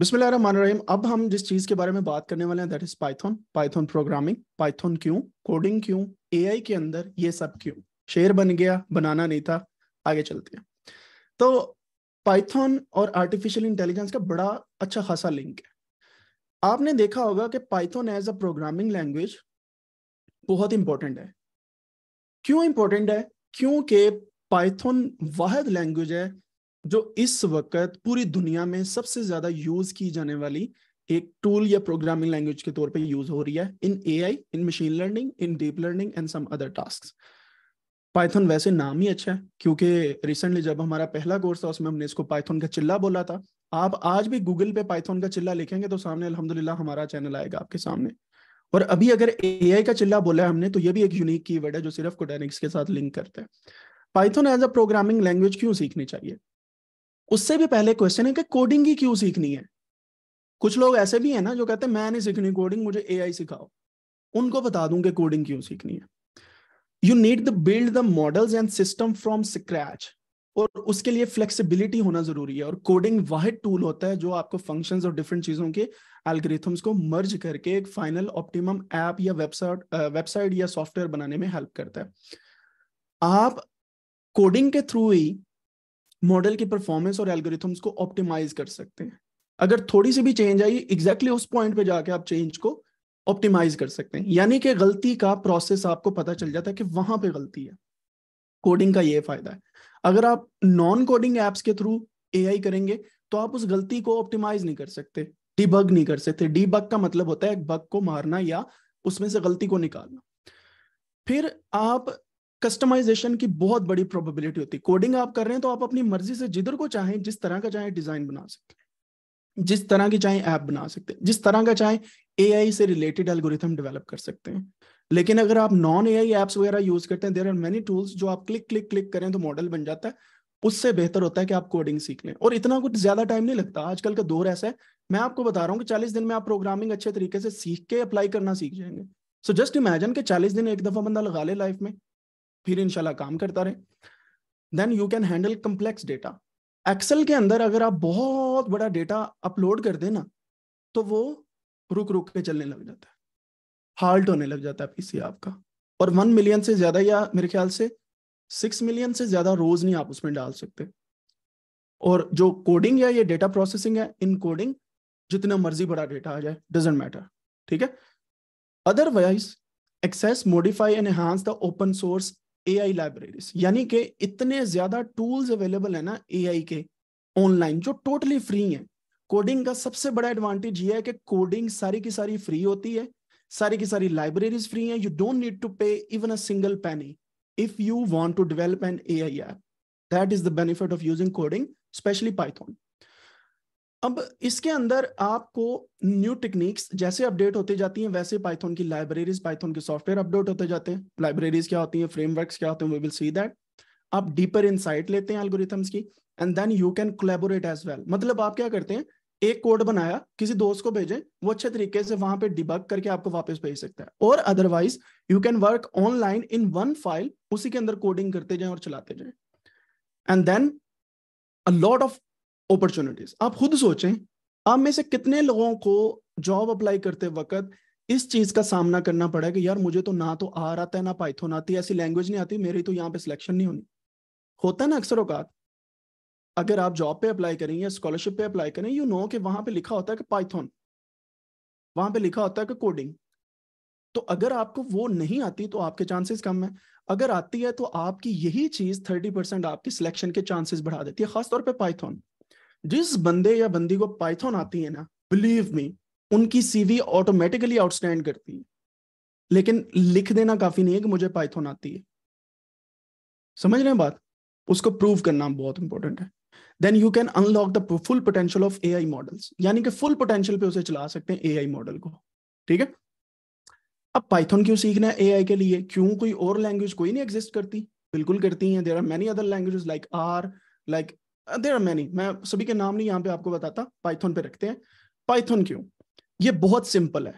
बिस्मिल्लाहिर्रहमानिर्रहीम अब हम जिस चीज के बारे में बात करने वाले हैं that is Python Python programming Python क्यों कोडिंग क्यों एआई के अंदर ये सब क्यों शेर बन गया बनाना नहीं था आगे चलते हैं तो पाइथन और आर्टिफिशियल इंटेलिजेंस का बड़ा अच्छा खासा लिंक है आपने देखा होगा कि Python as a programming language बहुत इंपॉर्टेंट है क्यों इंपॉर्टेंट है क्योंकि पाइथन वाद लैंग्वेज है जो इस वक्त पूरी दुनिया में सबसे ज्यादा यूज की जाने वाली एक टूल या प्रोग्रामिंग लैंग्वेज के तौर पे यूज हो रही है in AI in machine learning in deep learning and some other task Python वैसे नाम ही अच्छा है क्योंकि रिसेंटली जब हमारा पहला कोर्स था उसमें हमने इसको पाइथन का चिल्ला बोला था आप आज भी गूगल पे पाइथन का चिल्ला लिखेंगे तो सामने अलहमदुल्ला हमारा चैनल आएगा आपके सामने और अभी अगर ए का चिल्ला बोला है हमने तो ये भी एक यूनिक कीवर्ड है जो सिर्फ कोडेनिक्स के साथ लिंक करते हैं Python as a programming language क्यों सीखनी चाहिए उससे भी पहले क्वेश्चन है कि कोडिंग ही क्यों सीखनी है कुछ लोग ऐसे भी हैं ना जो कहते हैं मैं नहीं सीखनी कोडिंग मुझे एआई सिखाओ उनको बता दूं कि कोडिंग क्यों सीखनी है you need the build the models and system from scratch और उसके लिए फ्लेक्सिबिलिटी होना जरूरी है और कोडिंग वह टूल होता है जो आपको फंक्शंस और डिफरेंट चीजों के एल्ग्रिथम्स को मर्ज करके एक फाइनल ऑप्टिमम ऐप या वेबसाइट वेबसाइट या सॉफ्टवेयर बनाने में हेल्प करता है आप कोडिंग के थ्रू ही मॉडल की परफॉर्मेंस और एल्गोरिथम्स को ऑप्टिमाइज कर सकते हैं अगर थोड़ी सी भी चेंज आई एग्जैक्टली exactly उस पॉइंट पे जाके आप चेंज को ऑप्टिमाइज कर सकते हैं यानी कि गलती का प्रोसेस आपको पता चल जाता है कि वहां पे गलती है कोडिंग का ये फायदा है अगर आप नॉन कोडिंग एप्स के थ्रू एआई करेंगे तो आप उस गलती को ऑप्टिमाइज नहीं कर सकते डीबग नहीं कर सकते डीबग का मतलब होता है बग को मारना या उसमें से गलती को निकालना फिर आप कस्टमाइजेशन की बहुत बड़ी प्रोबेबिलिटी होती है कोडिंग आप कर रहे हैं तो आप अपनी मर्जी से जिधर को चाहें जिस तरह का चाहे डिजाइन बना सकते हैं जिस तरह की चाहे ऐप बना सकते हैं जिस तरह का चाहे ए से रिलेटेड एल्गोरिथम डेवलप कर सकते हैं लेकिन अगर आप नॉन ए आई एप्स वगैरह यूज करते हैं देर आर मेनी टूल्स जो आप क्लिक क्लिक क्लिक करें तो मॉडल बन जाता है उससे बेहतर होता है कि आप कोडिंग सीख लें और इतना कुछ ज्यादा टाइम नहीं लगता आजकल का दौर ऐसा है मैं आपको बता रहा हूँ कि चालीस दिन में आप प्रोग्रामिंग अच्छे तरीके से सीख के अप्लाई करना सीख जाएंगे सो जस्ट इमेजिन के चालीस दिन एक दफा बंदा लगा ले लाइफ में फिर इनशाला काम करता रहे then you can handle complex data Excel के अंदर अगर आप बहुत बड़ा डेटा अपलोड कर देना तो वो रुक रुक के चलने लग जाता है हाल्ट होने लग जाता है पीसी आपका और वन मिलियन से ज्यादा या मेरे ख्याल से सिक्स मिलियन से ज्यादा रोज नहीं आप उसमें डाल सकते और जो कोडिंग या ये डेटा प्रोसेसिंग है इन कोडिंग जितना मर्जी बड़ा डेटा आ जाए डजेंट मैटर ठीक है otherwise access modify and enhance the open source AI libraries यानी कि इतने ज्यादा टूल्स अवेलेबल है ना एआई के ऑनलाइन जो टोटली फ्री है कोडिंग का सबसे बड़ा एडवांटेज ये है कि कोडिंग सारी की सारी फ्री होती है सारी की सारी लाइब्रेरीज फ्री है you don't need to pay even a single penny if you want to develop an A I app that is the benefit of using coding specially Python अब इसके अंदर आपको न्यू टेक्निक्स जैसे update होते जाती हैं वैसे पाइथन की लाइब्रेरीज पाइथन के सॉफ्टवेयर अपडेट होते जाते हैं लाइब्रेरीज क्या होती हैं फ्रेमवर्क्स क्या होते हैं वी विल सी दैट आप डीपर इनसाइट लेते हैं एल्गोरिथम्स की and then you can collaborate as well मतलब आप क्या करते हैं एक कोड बनाया किसी दोस्त को भेजें वो अच्छे तरीके से वहां पे डिबग करके आपको वापस भेज सकता है और otherwise you can work online in one file उसी के अंदर कोडिंग करते जाएं और चलाते जाएं and then a lot of opportunities आप खुद सोचें आप में से कितने लोगों को जॉब अप्लाई करते वक्त इस चीज का सामना करना पड़ा कि यार मुझे तो ना तो आर आता है ना पाइथन आती है ऐसी लैंग्वेज नहीं आती मेरी तो यहाँ पे सिलेक्शन नहीं होनी होता है ना अक्सर औकात अगर आप जॉब पे अप्लाई करें या स्कॉलरशिप पे अप्लाई करें यू नो कि वहां पे लिखा होता है कि पाइथन वहां पे लिखा होता है कि कोडिंग तो अगर आपको वो नहीं आती तो आपके चांसेस कम है अगर आती है तो आपकी यही चीज थर्टी परसेंट आपकी सिलेक्शन के चांसेस बढ़ा देती है खासतौर पर पाइथन जिस बंदे या बंदी को पाइथन आती है ना बिलीव मी उनकी सीवी ऑटोमेटिकली आउटस्टैंड करती है लेकिन लिख देना काफी नहीं है कि मुझे पाइथन आती है समझ रहे हैं बात उसको प्रूव करना बहुत इंपॉर्टेंट है then you can unlock the full potential of A I models यानी कि फुल पोटेंशियल पे उसे चला सकते हैं ए आई मॉडल को ठीक है अब पाइथन क्यों सीखना है ए आई के लिए क्यों कोई और लैंग्वेज कोई नहीं एग्जिस्ट करती बिल्कुल करती है there are many other languages like R like there are many मैं सभी के नाम नहीं यहाँ पे आपको बताता पाइथन पे रखते हैं पाइथन क्यों ये बहुत सिंपल है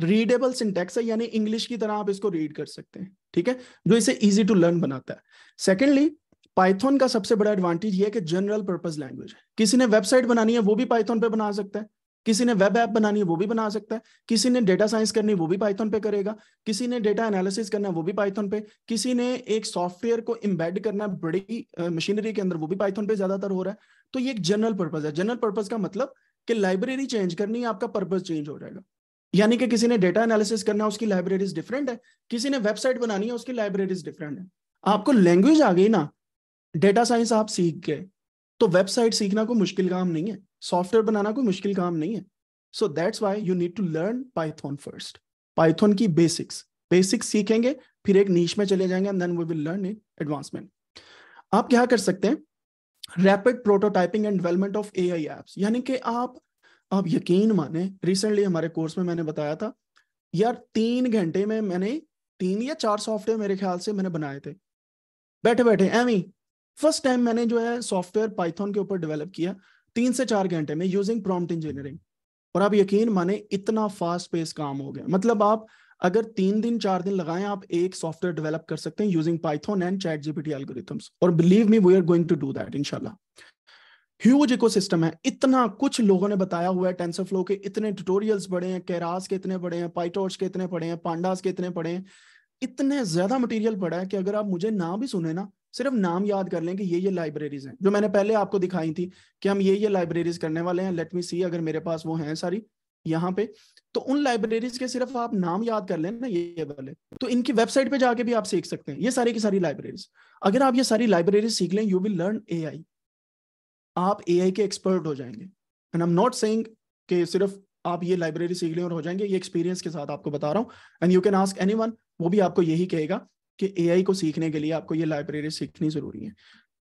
रीडेबल सिंटेक्स है यानी इंग्लिश की तरह आप इसको रीड कर सकते हैं ठीक है जो इसे इजी टू लर्न बनाता है सेकेंडली पाइथन का सबसे बड़ा एडवांटेज ये है कि जनरल पर्पज लैंग्वेज है किसी ने वेबसाइट बनानी है वो भी पाइथन पे बना सकता है किसी ने वेब ऐप बनानी है वो भी बना सकता है किसी ने डेटा साइंस करनी है वो भी पाइथन पे करेगा किसी ने डेटा एनालिसिस करना है वो भी पाइथन पे किसी ने एक सॉफ्टवेयर को इम्बेड करना है बड़ी मशीनरी के अंदर वो भी पाइथन पे ज्यादातर हो रहा है तो ये एक जनरल पर्पज है जनरल पर्पज का मतलब कि लाइब्रेरी चेंज करनी है आपका पर्पज चेंज हो जाएगा यानी कि किसी ने डेटा एनालिसिस करना है उसकी लाइब्रेरीज डिफरेंट है किसी ने वेबसाइट बनानी है उसकी लाइब्रेरीज डिफरेंट है आपको लैंग्वेज आ गई ना डेटा साइंस आप सीख गए तो वेबसाइट सीखना कोई मुश्किल काम नहीं है सॉफ्टवेयर बनाना कोई मुश्किल काम नहीं है so that's why you need to learn Python first Python की बेसिक्स बेसिक्स सीखेंगे फिर एक नीच में चले जाएंगे and then we will learn in advancement आप क्या कर सकते हैं rapid prototyping and development of A I apps यानी कि आप आप यकीन माने रिसेंटली हमारे कोर्स में मैंने बताया था यार तीन घंटे में मैंने तीन या चार सॉफ्टवेयर मेरे ख्याल से मैंने बनाए थे बैठे बैठे एम फर्स्ट टाइम मैंने जो है सॉफ्टवेयर पाइथन के ऊपर डेवलप किया तीन से चार घंटे में यूजिंग प्रॉम्प्ट इंजीनियरिंग और आप यकीन माने इतना फास्ट पेस काम हो गया मतलब आप अगर तीन दिन चार दिन लगाएं आप एक सॉफ्टवेयर डेवलप कर सकते हैं using Python and ChatGPT algorithms और believe me we are going to do that इनशाला ह्यूज इकोसिस्टम है इतना कुछ लोगों ने बताया हुआ है टेंसर फ्लो के इतने ट्यूटोरियल्स बड़े हैं कैरास के इतने बड़े हैं पाइटोर्च के इतने पड़े हैं पांडास के इतने पड़े हैं इतने ज्यादा मटेरियल पड़ा है कि अगर आप मुझे ना भी सुने ना सिर्फ नाम याद कर लें कि ये ये लाइब्रेरीज हैं जो मैंने पहले आपको दिखाई थी कि हम ये ये लाइब्रेरीज करने वाले हैं लेट मी सी अगर मेरे पास वो हैं सारी यहाँ पे तो उन लाइब्रेरीज के सिर्फ आप नाम याद कर लें ना ये वाले तो इनकी वेबसाइट पे जाके भी आप सीख सकते हैं ये सारी की सारी लाइब्रेरीज अगर आप ये सारी लाइब्रेरीज सीख लें यू विल लर्न ए आप ए के एक्सपर्ट हो जाएंगे and I am not saying कि सिर्फ आप ये लाइब्रेरी सीख लें और हो जाएंगे ये एक्सपीरियंस के साथ आपको बता रहा हूँ and you can ask any वो भी आपको यही कहेगा कि ए को सीखने के लिए आपको ये लाइब्रेरी सीखनी जरूरी है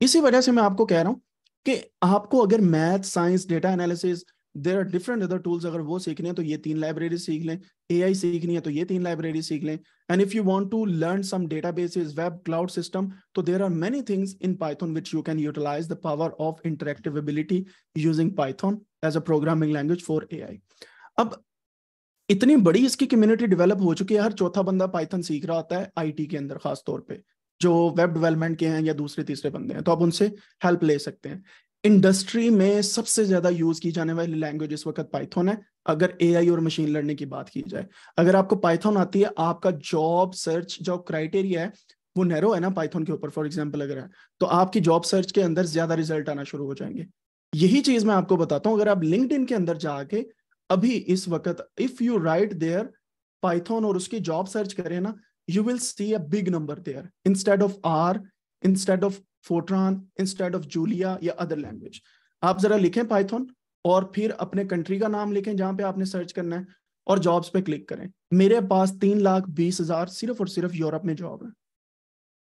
इसी वजह से मैं आपको कह रहा हूँ कि आपको अगर math science data analysis there are different other tools अगर वो सीखने हैं तो ये तीन लाइब्रेरी सीख लें ए सीखनी है तो ये तीन लाइब्रेरी सीख लें and if you want to learn some data basis web cloud system तो there are many things in Python which you can utilize the power of interactive ability using Python as a programming language for a अब इतनी बड़ी इसकी community develop हो चुकी है हर चौथा बंदा पाइथन सीख रहा होता है आईटी के अंदर खास तौर पे जो वेब डेवलपमेंट के हैं या दूसरे तीसरे बंदे हैं तो आप उनसे हेल्प ले सकते हैं इंडस्ट्री में सबसे ज्यादा यूज की जाने वाली लैंग्वेज इस वक्त पाइथन है अगर एआई और मशीन लर्निंग की बात की जाए अगर आपको पाइथन आती है आपका जॉब सर्च जो क्राइटेरिया है वो नैरो है ना पाइथन के ऊपर फॉर एग्जाम्पल अगर है तो आपकी जॉब सर्च के अंदर ज्यादा रिजल्ट आना शुरू हो जाएंगे यही चीज मैं आपको बताता हूँ अगर आप लिंकड के अंदर जाके अभी इस वक्त if you write there Python और उसकी जॉब सर्च करें ना you will see a big number there instead of R instead of Fortran instead of Julia या अदर लैंग्वेज आप जरा लिखें पाइथन और फिर अपने कंट्री का नाम लिखें जहां पे आपने सर्च करना है और जॉब्स पे क्लिक करें मेरे पास तीन लाख बीस हजार सिर्फ और सिर्फ यूरोप में जॉब है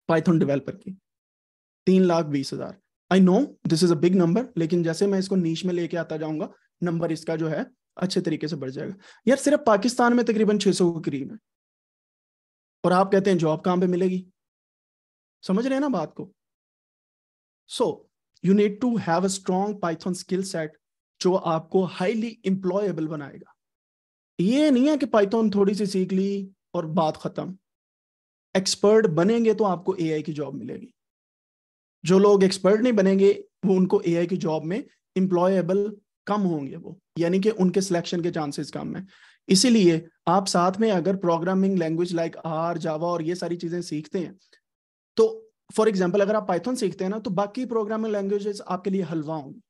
पाइथन डेवलपर की तीन लाख बीस हजार I know this is a big number लेकिन जैसे मैं इसको नीच में लेके आता जाऊंगा नंबर इसका जो है अच्छे तरीके से बढ़ जाएगा यार सिर्फ पाकिस्तान में तकरीबन छह सौ के करीब है और आप कहते हैं जॉब कहां पे मिलेगी समझ रहे हैं ना बात को so you need to have a strong Python skill set जो आपको हाईली इंप्लॉयबल बनाएगा ये नहीं है कि पाइथन थोड़ी सी सीख ली और बात खत्म एक्सपर्ट बनेंगे तो आपको ए की जॉब मिलेगी जो लोग एक्सपर्ट नहीं बनेंगे वो उनको ए की जॉब में इंप्लॉयबल कम होंगे वो यानी कि उनके सिलेक्शन के चांसेस कम है इसीलिए आप साथ में अगर programming language like R Java और ये सारी चीजें सीखते हैं तो फॉर एग्जाम्पल अगर आप पाइथन सीखते हैं ना तो बाकी प्रोग्रामिंग लैंग्वेजेस आपके लिए हलवा होंगी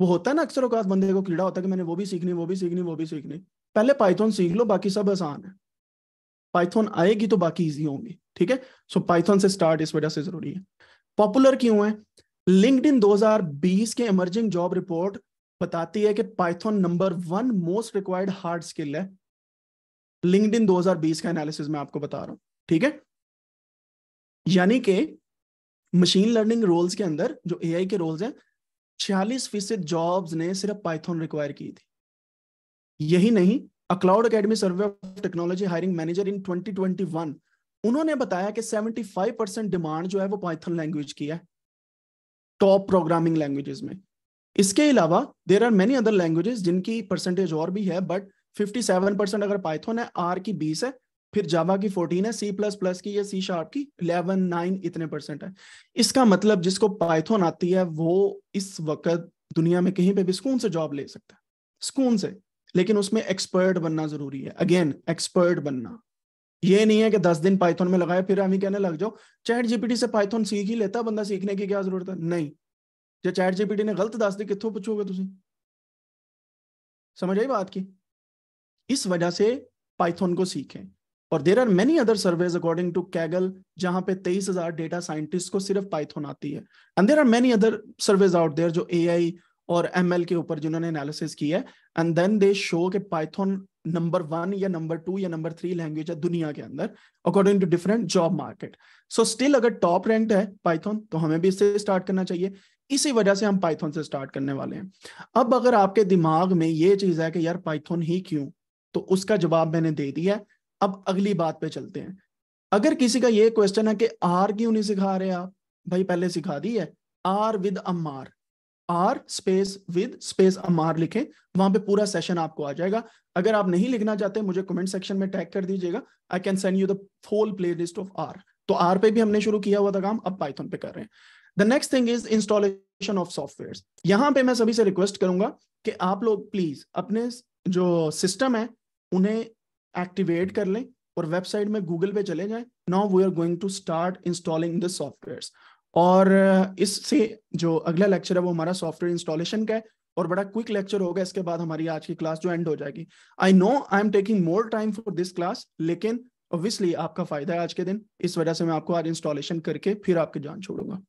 वो होता है ना अक्सर अवकात बंदे को कीड़ा होता है कि मैंने वो भी सीखनी वो भी सीखनी वो भी सीखनी पहले पाइथन सीख लो बाकी सब आसान है पाइथन आएगी तो बाकी ईजी होंगी ठीक है सो पाइथन से स्टार्ट इस वजह से जरूरी है पॉपुलर क्यों है लिंक्डइन 2020 के इमर्जिंग जॉब रिपोर्ट बताती है कि Python number one most required hard skill है लिंक्ड इन 2020 का एनालिसिस मैं आपको बता रहा हूं ठीक है यानी कि मशीन लर्निंग रोल्स के अंदर जो एआई के रोल्स हैं छियालीस फीसद जॉब्स ने सिर्फ पाइथन रिक्वायर की थी यही नहीं a Cloud Academy survey of technology hiring manager in 2021 उन्होंने बताया कि 75 परसेंट डिमांड जो है वो पाइथन लैंग्वेज की है टॉप प्रोग्रामिंग लैंग्वेजेस में इसके अलावा there are many other languages जिनकी परसेंटेज और भी है बट 57 परसेंट अगर पाइथन है आर की 20 है फिर जावा की 14 है सी प्लस प्लस की या सी शार्प की 11 9 इतने परसेंट है इसका मतलब जिसको पाइथन आती है वो इस वक्त दुनिया में कहीं पे भी सुकून से जॉब ले सकता है सुकून से लेकिन उसमें एक्सपर्ट बनना जरूरी है अगेन एक्सपर्ट बनना ये नहीं है कि दस दिन पाइथन में लगाया फिर हम ही कहने लग जाओ चैट जीपीटी से पाइथन सीख ही लेता बंदा सीखने की क्या जरूरत है नहीं ਜੇ ਚੈਟ ਜੀਪੀਟੀ ਨੇ ਗਲਤ ਦੱਸ ਦੇ ਕਿੱਥੋਂ ਪੁੱਛੋਗੇ ਤੁਸੀਂ समझ आई बात की इस वजह से पाइथन को सीखें और there are many other surveys according to Kaggle जहां पे तेईस हजार डेटा साइंटिस्ट को सिर्फ पाइथन आती है and there are many other surveys out there जो ए और एम के ऊपर जिन्होंने एनालिसिस की है एंड देन दे शो के पाइथन नंबर वन या नंबर टू या नंबर थ्री लैंग्वेज है दुनिया के अंदर according to different job market so still अगर टॉप रैंक है पाइथन तो हमें भी इससे स्टार्ट करना चाहिए इसी वजह से हम पाइथन से स्टार्ट करने वाले हैं अब अगर आपके दिमाग में ये चीज है कि यार पाइथन ही क्यों तो उसका जवाब मैंने दे दिया है अब अगली बात पे चलते हैं अगर किसी का ये क्वेश्चन है कि आर क्यों नहीं सिखा रहे आप भाई पहले सिखा दी है R with Amar R space with space Amar लिखें वहां पे पूरा सेशन आपको आ जाएगा अगर आप नहीं लिखना चाहते मुझे कमेंट सेक्शन में टैग कर दीजिएगा I can send you the full play of R तो आर पे भी हमने शुरू किया हुआ था काम अब पाइथन पे कर रहे हैं the next thing is installation of software यहाँ पे मैं सभी से रिक्वेस्ट करूंगा कि आप लोग प्लीज अपने जो सिस्टम है उन्हें एक्टिवेट कर लें और वेबसाइट में गूगल पे चले जाएं now we are going to start installing the software और uh, इससे जो अगला लेक्चर है वो हमारा सॉफ्टवेयर इंस्टॉलेशन का है और बड़ा क्विक लेक्चर होगा इसके बाद हमारी आज की क्लास जो एंड हो जाएगी I know I am taking more time for this class लेकिन ऑब्वियसली आपका फायदा है आज के दिन इस वजह से मैं आपको आज इंस्टॉलेशन करके फिर आपके जान छोड़ूंगा